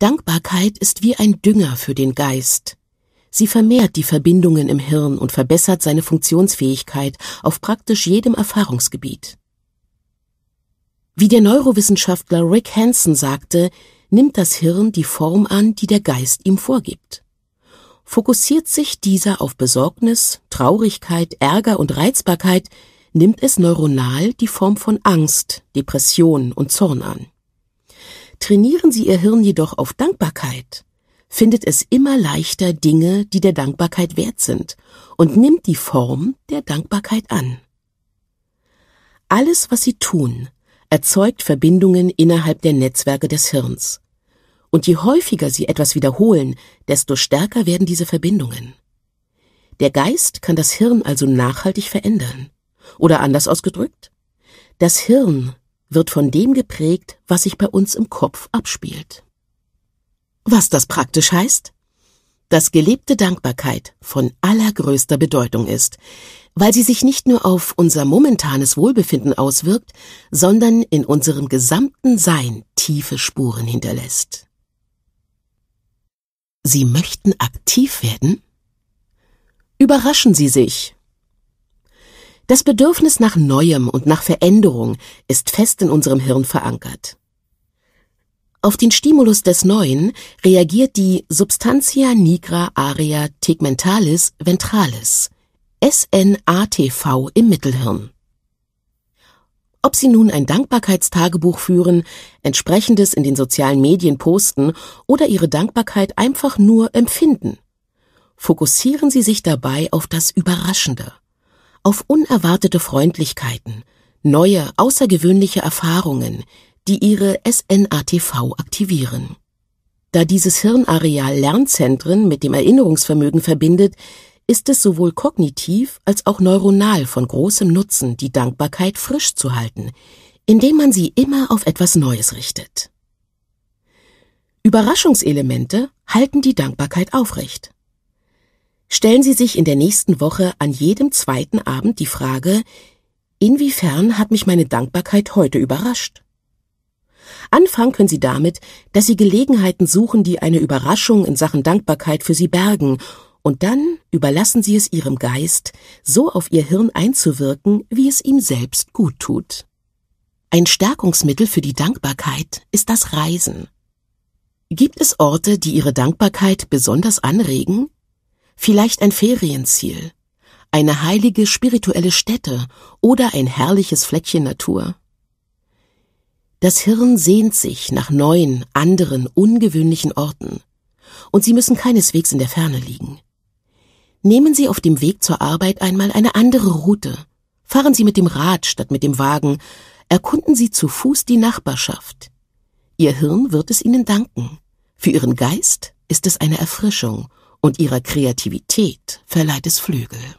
Dankbarkeit ist wie ein Dünger für den Geist. Sie vermehrt die Verbindungen im Hirn und verbessert seine Funktionsfähigkeit auf praktisch jedem Erfahrungsgebiet. Wie der Neurowissenschaftler Rick Hansen sagte, nimmt das Hirn die Form an, die der Geist ihm vorgibt. Fokussiert sich dieser auf Besorgnis, Traurigkeit, Ärger und Reizbarkeit, nimmt es neuronal die Form von Angst, Depression und Zorn an. Trainieren Sie Ihr Hirn jedoch auf Dankbarkeit, findet es immer leichter Dinge, die der Dankbarkeit wert sind und nimmt die Form der Dankbarkeit an. Alles, was Sie tun, erzeugt Verbindungen innerhalb der Netzwerke des Hirns. Und je häufiger Sie etwas wiederholen, desto stärker werden diese Verbindungen. Der Geist kann das Hirn also nachhaltig verändern. Oder anders ausgedrückt, das Hirn wird von dem geprägt, was sich bei uns im Kopf abspielt. Was das praktisch heißt? Dass gelebte Dankbarkeit von allergrößter Bedeutung ist, weil sie sich nicht nur auf unser momentanes Wohlbefinden auswirkt, sondern in unserem gesamten Sein tiefe Spuren hinterlässt. Sie möchten aktiv werden? Überraschen Sie sich das Bedürfnis nach Neuem und nach Veränderung ist fest in unserem Hirn verankert. Auf den Stimulus des Neuen reagiert die Substantia nigra aria tegmentalis ventralis, SNATV im Mittelhirn. Ob Sie nun ein Dankbarkeitstagebuch führen, entsprechendes in den sozialen Medien posten oder Ihre Dankbarkeit einfach nur empfinden, fokussieren Sie sich dabei auf das Überraschende, auf unerwartete Freundlichkeiten, neue, außergewöhnliche Erfahrungen, die ihre SNATV aktivieren. Da dieses Hirnareal Lernzentren mit dem Erinnerungsvermögen verbindet, ist es sowohl kognitiv als auch neuronal von großem Nutzen, die Dankbarkeit frisch zu halten, indem man sie immer auf etwas Neues richtet. Überraschungselemente halten die Dankbarkeit aufrecht stellen Sie sich in der nächsten Woche an jedem zweiten Abend die Frage, inwiefern hat mich meine Dankbarkeit heute überrascht? Anfangen können Sie damit, dass Sie Gelegenheiten suchen, die eine Überraschung in Sachen Dankbarkeit für Sie bergen, und dann überlassen Sie es Ihrem Geist, so auf Ihr Hirn einzuwirken, wie es ihm selbst gut tut. Ein Stärkungsmittel für die Dankbarkeit ist das Reisen. Gibt es Orte, die Ihre Dankbarkeit besonders anregen? vielleicht ein Ferienziel, eine heilige spirituelle Stätte oder ein herrliches Fleckchen Natur. Das Hirn sehnt sich nach neuen, anderen, ungewöhnlichen Orten, und sie müssen keineswegs in der Ferne liegen. Nehmen Sie auf dem Weg zur Arbeit einmal eine andere Route, fahren Sie mit dem Rad statt mit dem Wagen, erkunden Sie zu Fuß die Nachbarschaft. Ihr Hirn wird es Ihnen danken. Für Ihren Geist ist es eine Erfrischung und ihrer Kreativität verleiht es Flügel.